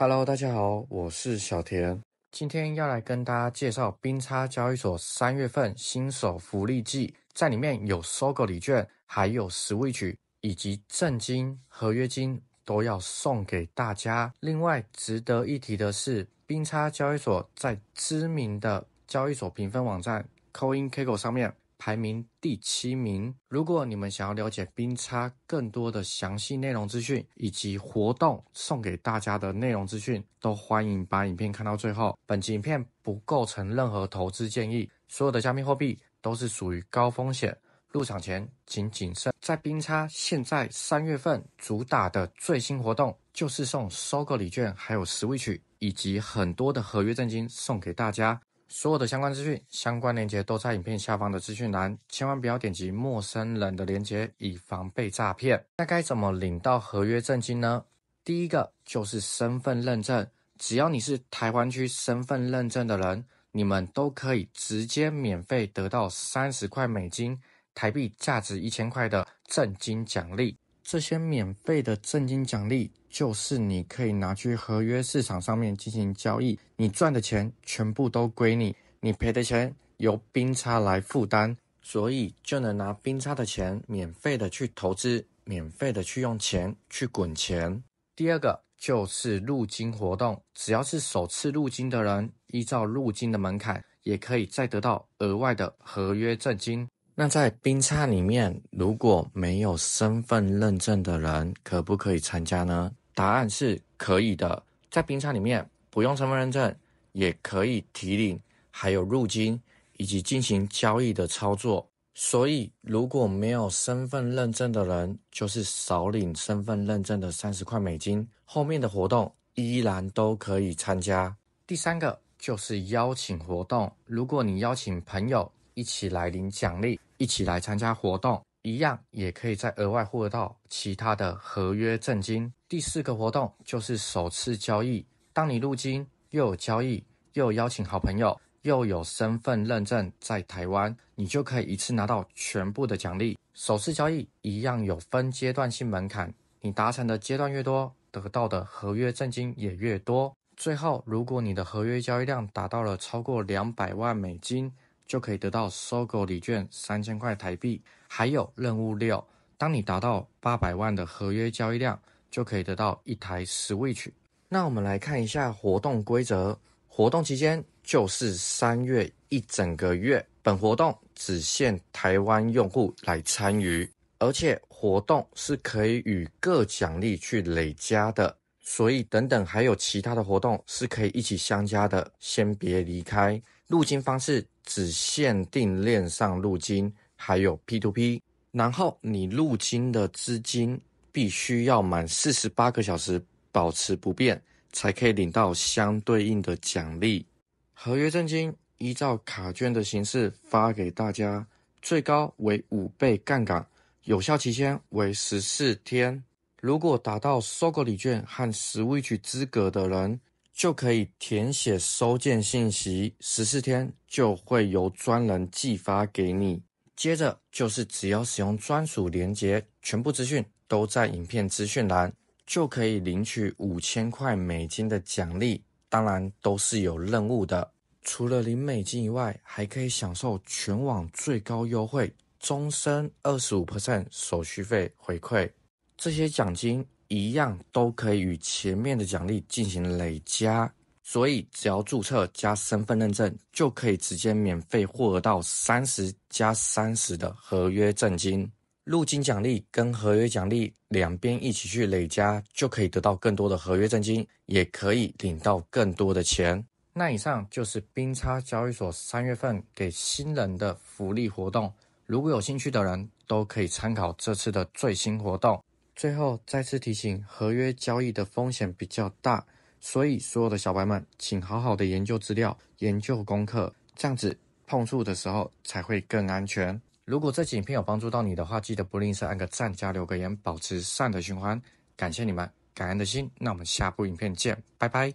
Hello，大家好，我是小田，今天要来跟大家介绍冰差交易所三月份新手福利季，在里面有搜狗礼券，还有 Switch，以及正金合约金都要送给大家。另外值得一提的是，冰差交易所，在知名的交易所评分网站 CoinKo 上面。排名第七名。如果你们想要了解冰差更多的详细内容资讯以及活动送给大家的内容资讯，都欢迎把影片看到最后。本集影片不构成任何投资建议，所有的加密货币都是属于高风险，入场前请谨慎。在冰差现在三月份主打的最新活动就是送收购礼券，还有 Switch 以及很多的合约证金送给大家。所有的相关资讯、相关链接都在影片下方的资讯栏，千万不要点击陌生人的链接，以防被诈骗。那该怎么领到合约证金呢？第一个就是身份认证，只要你是台湾区身份认证的人，你们都可以直接免费得到三十块美金、台币价值一千块的证金奖励。这些免费的证金奖励。就是你可以拿去合约市场上面进行交易，你赚的钱全部都归你，你赔的钱由冰差来负担，所以就能拿冰差的钱免费的去投资，免费的去用钱去滚钱。第二个就是入金活动，只要是首次入金的人，依照入金的门槛，也可以再得到额外的合约正金。那在冰差里面，如果没有身份认证的人，可不可以参加呢？答案是可以的。在冰差里面，不用身份认证也可以提领，还有入金以及进行交易的操作。所以，如果没有身份认证的人，就是少领身份认证的三十块美金，后面的活动依然都可以参加。第三个就是邀请活动，如果你邀请朋友。一起来领奖励，一起来参加活动，一样也可以再额外获得到其他的合约正金。第四个活动就是首次交易，当你入金又有交易，又有邀请好朋友，又有身份认证在台湾，你就可以一次拿到全部的奖励。首次交易一样有分阶段性门槛，你达成的阶段越多，得到的合约正金也越多。最后，如果你的合约交易量达到了超过两百万美金。就可以得到搜狗礼券三千块台币，还有任务六，当你达到八百万的合约交易量，就可以得到一台 Switch。那我们来看一下活动规则。活动期间就是三月一整个月，本活动只限台湾用户来参与，而且活动是可以与各奖励去累加的。所以等等还有其他的活动是可以一起相加的，先别离开。入金方式只限定链上入金，还有 P2P。然后你入金的资金必须要满四十八个小时保持不变，才可以领到相对应的奖励。合约正金依照卡券的形式发给大家，最高为五倍杠杆，有效期间为十四天。如果达到搜狗礼券和 Switch 资格的人，就可以填写收件信息，十四天就会由专人寄发给你。接着就是只要使用专属连接，全部资讯都在影片资讯栏，就可以领取五千块美金的奖励。当然都是有任务的，除了零美金以外，还可以享受全网最高优惠，终身二十五 percent 手续费回馈。这些奖金。一样都可以与前面的奖励进行累加，所以只要注册加身份认证，就可以直接免费获得到三十加三十的合约正金。入金奖励跟合约奖励两边一起去累加，就可以得到更多的合约正金，也可以领到更多的钱。那以上就是冰差交易所三月份给新人的福利活动，如果有兴趣的人都可以参考这次的最新活动。最后再次提醒，合约交易的风险比较大，所以所有的小白们，请好好的研究资料、研究功课，这样子碰触的时候才会更安全。如果这影片有帮助到你的话，记得不吝啬按个赞、加留个言，保持善的循环。感谢你们感恩的心，那我们下部影片见，拜拜。